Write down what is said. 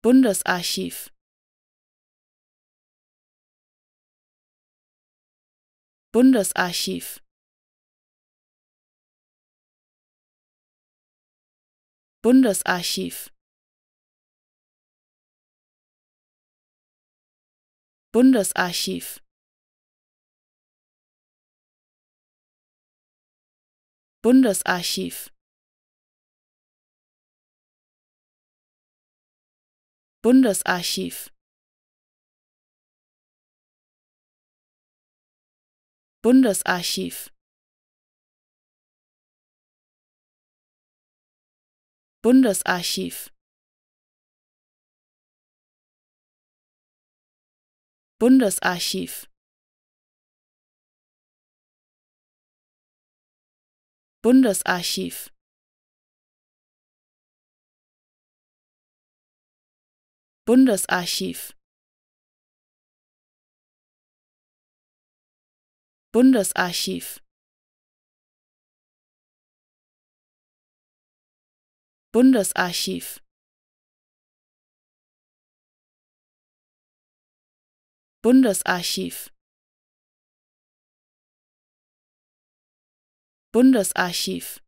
Bundesarchiv Bundesarchiv Bundesarchiv Bundesarchiv Bundesarchiv Bundesarchiv Bundesarchiv Bundesarchiv Bundesarchiv Bundesarchiv Bundesarchiv Bundesarchiv Bundesarchiv Bundesarchiv Bundesarchiv